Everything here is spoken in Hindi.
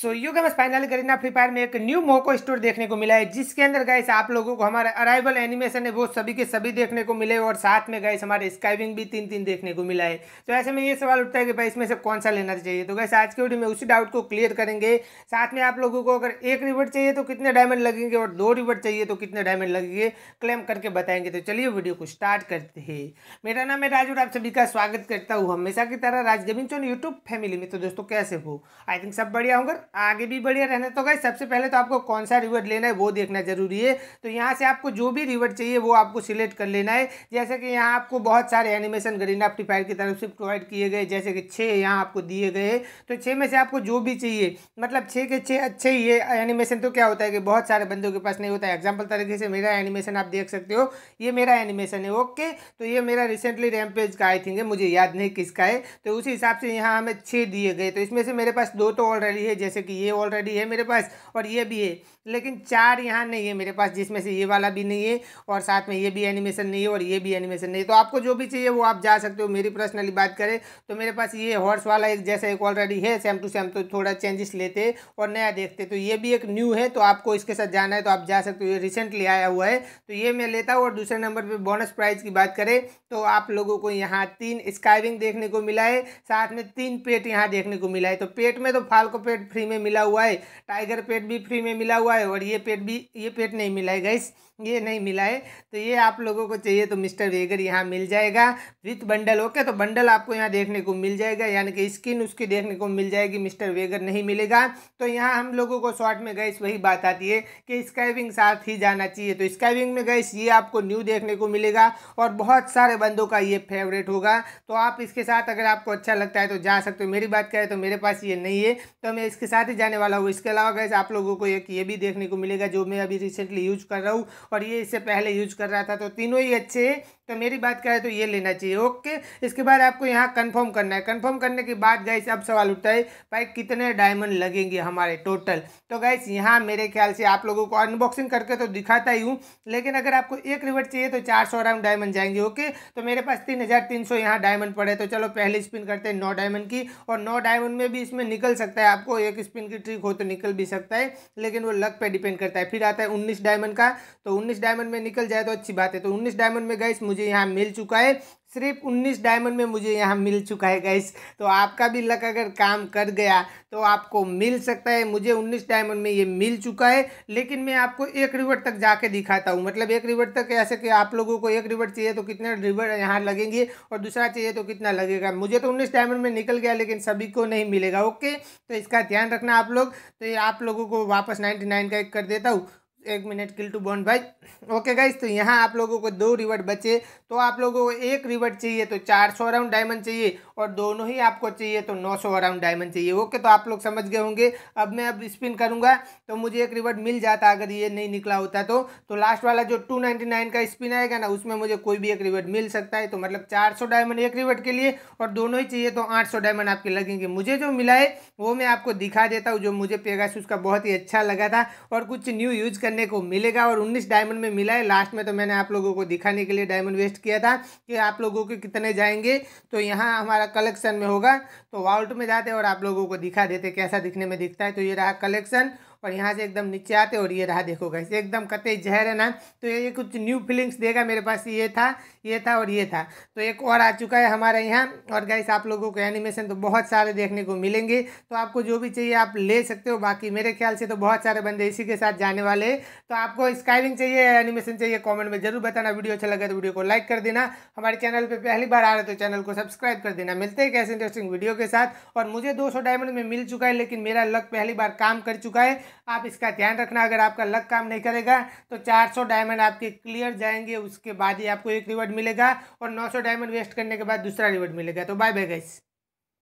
so you guess finally Garena free fire में एक न्यू मोको स्टोर देखने को मिला है जिसके अंदर गैस आप लोगों को हमारा अराइवल एनिमेशन है वो सभी के सभी देखने को मिले और साथ में गैस हमारे स्काइविंग भी तीन तीन देखने को मिला है तो ऐसे में ये सवाल उठता है कि भाई इसमें से कौन सा लेना चाहिए तो गैस आज के वीडियो में उसी डाउट को क्लियर करेंगे साथ में आप लोगों को अगर एक रिवर्ट चाहिए तो कितने डायमंड लगेंगे और दो रिवर्ट चाहिए तो कितने डायमंड लगेंगे क्लेम करके बताएंगे तो चलिए वीडियो को स्टार्ट करते हैं मेरा नाम है राज और आप सभी का स्वागत करता हूँ हमेशा की तरह राज गेमिंग चौन यूट्यूब फैमिली में तो दोस्तों कैसे हो आई थिंक सब बढ़िया होंगे आगे भी बढ़िया रहना तो गई सबसे पहले तो आपको कौन सा रिवर्ड लेना है वो देखना जरूरी है तो यहाँ से आपको जो भी रिवर्ड चाहिए वो आपको सिलेक्ट कर लेना है जैसे कि यहाँ आपको बहुत सारे एनिमेशन गरीना फ्रीफायर की तरफ से प्रोवाइड किए गए जैसे कि छः यहाँ आपको दिए गए तो छः में से आपको जो भी चाहिए मतलब छः के छः अच्छे ये एनिमेशन तो क्या होता है कि बहुत सारे बंदों के पास नहीं होता है एग्जाम्पल तरीके से मेरा एनिमेशन आप देख सकते हो ये मेरा एनिमेशन है ओके तो ये मेरा रिसेंटली रैमपेज का आई थिंक है मुझे याद नहीं किसका है तो उसी हिसाब से यहाँ हमें छः दिए गए तो इसमें से मेरे पास दो तो ऑलरेडी है जैसे जैसे कि ये ऑलरेडी है मेरे पास और ये भी है लेकिन चार यहाँ नहीं है मेरे पास जिसमें से ये वाला भी नहीं है और साथ में ये भी एनिमेशन नहीं है और ये भी एनिमेशन नहीं है तो आपको जो भी चाहिए वो आप जा सकते हो मेरी पर्सनली बात करें तो मेरे पास ये हॉर्स वाला एक जैसा एक ऑलरेडी है सेम टू सेम तो थोड़ा चेंजेस लेते और नया देखते तो ये भी एक न्यू है तो आपको इसके साथ जाना है तो आप जा सकते हो ये रिसेंटली आया हुआ है तो ये मैं लेता हूँ और दूसरे नंबर पर बोनस प्राइज की बात करें तो आप लोगों को यहाँ तीन स्काइविंग देखने को मिला है साथ में तीन पेट यहाँ देखने को मिला है तो पेट में तो फाल्को पेट फ्री में मिला हुआ है टाइगर पेट भी फ्री में मिला हुआ है और ये पेट भी ये पेट नहीं मिला है गैस ये नहीं मिला है तो ये आप लोगों को चाहिए तो मिस्टर वेगर यहाँ मिल जाएगा विथ बंडल ओके तो बंडल आपको यहाँ देखने को मिल जाएगा यानी कि स्किन उसकी देखने को मिल जाएगी मिस्टर वेगर नहीं मिलेगा तो यहाँ हम लोगों को शॉर्ट में गैस वही बात आती है कि स्काइविंग साथ ही जाना चाहिए तो स्काइविंग में गैस ये आपको न्यू देखने को मिलेगा और बहुत सारे बंदों का ये फेवरेट होगा तो आप इसके साथ अगर आपको अच्छा लगता है तो जा सकते हो मेरी बात करें तो मेरे पास ये नहीं है तो मैं इसके इसके साथ ही जाने वाला हूँ इसके अलावा गैस आप लोगों को एक ये भी देखने को मिलेगा जो मैं अभी रिसेंटली यूज कर रहा हूँ और ये इससे पहले यूज कर रहा था तो तीनों ही अच्छे हैं तो मेरी बात करें तो ये लेना चाहिए ओके इसके बाद आपको यहाँ कन्फर्म करना है कन्फर्म करने के बाद गैस अब सवाल उठता है भाई कितने डायमंड लगेंगे हमारे टोटल तो गैस यहाँ मेरे ख्याल से आप लोगों को अनबॉक्सिंग करके तो दिखाता ही हूँ लेकिन अगर आपको एक रिवर्ट चाहिए तो चार सौ राउंड डायमंड जाएंगे ओके तो मेरे पास तीन हज़ार तीन सौ यहाँ डायमंड पड़े तो चलो पहले स्पिन करते हैं नौ डायमंड की और नौ डायमंड में भी इसमें निकल सकता है आपको एक लक स्पिन की ट्रिक हो तो निकल भी सकता है लेकिन वो लक पे डिपेंड करता है फिर आता है उन्नीस डायमंड का तो उन्नीस डायमंड में निकल जाए तो अच्छी बात है तो उन्नीस डायमंड में गए मुझे यहाँ मिल चुका है सिर्फ 19 डायमंड में मुझे यहाँ मिल चुका है गैस तो आपका भी लक अगर काम कर गया तो आपको मिल सकता है मुझे 19 डायमंड में ये मिल चुका है लेकिन मैं आपको एक रिवर्ट तक जाके दिखाता हूँ मतलब एक रिवर्ट तक ऐसे कि आप लोगों को एक रिवर्ट चाहिए तो कितने रिवर्ट यहाँ लगेंगे और दूसरा चाहिए तो कितना लगेगा मुझे तो उन्नीस डायमंड में निकल गया लेकिन सभी को नहीं मिलेगा ओके तो इसका ध्यान रखना आप लोग तो ये आप लोगों को वापस नाइन्टी का एक कर देता हूँ एक मिनट किल टू बॉन्ड भाई ओके गाइज तो यहाँ आप लोगों को दो रिवर्ट बचे तो आप लोगों को एक रिवर्ट चाहिए तो चार सौ राउंड डायमंड चाहिए और दोनों ही आपको चाहिए तो नौ सौ राउंड डायमंड चाहिए ओके तो आप लोग समझ गए होंगे अब मैं अब स्पिन करूँगा तो मुझे एक रिवर्ट मिल जाता अगर ये नहीं निकला होता तो तो लास्ट वाला जो टू नाइन का स्पिन आएगा ना उसमें मुझे कोई भी एक रिवर्ट मिल सकता है तो मतलब चार सौ डायमंड एक रिवर्ट के लिए और दोनों ही चाहिए तो आठ सौ डायमंड आपके लगेंगे मुझे जो मिला है वो मैं आपको दिखा देता हूँ जो मुझे पेगा का बहुत ही अच्छा लगा था और कुछ न्यू यूज करने करने को मिलेगा और उन्नीस डायमंड में मिला है लास्ट में तो मैंने आप लोगों को दिखाने के लिए डायमंड वेस्ट किया था कि आप लोगों के कितने जाएंगे तो यहाँ हमारा कलेक्शन में होगा तो वाउल्ट में जाते और आप लोगों को दिखा देते कैसा दिखने में दिखता है तो ये रहा कलेक्शन और यहाँ से एकदम नीचे आते और ये रहा देखो कैसे एकदम कतई जहर है ना तो ये कुछ न्यू फीलिंग्स देगा मेरे पास ये था ये था और ये था तो एक और आ चुका है हमारे यहाँ और गैस आप लोगों को एनिमेशन तो बहुत सारे देखने को मिलेंगे तो आपको जो भी चाहिए आप ले सकते हो बाकी मेरे ख्याल से तो बहुत सारे बंदे इसी के साथ जाने वाले तो आपको स्काइविंग चाहिए एनिमेशन चाहिए कॉमेंट में जरूर बताना वीडियो अच्छा लगे तो वीडियो को लाइक कर देना हमारे चैनल पर पहली बार आ रहे तो चैनल को सब्सक्राइब कर देना मिलते हैं कैसे इंटरेस्टिंग वीडियो के साथ और मुझे दो डायमंड में मिल चुका है लेकिन मेरा लक पहली बार काम कर चुका है आप इसका ध्यान रखना अगर आपका लक काम नहीं करेगा तो 400 डायमंड आपके क्लियर जाएंगे उसके बाद ही आपको एक रिवॉर्ड मिलेगा और 900 डायमंड वेस्ट करने के बाद दूसरा रिवॉर्ड मिलेगा तो बाय बाय गाइस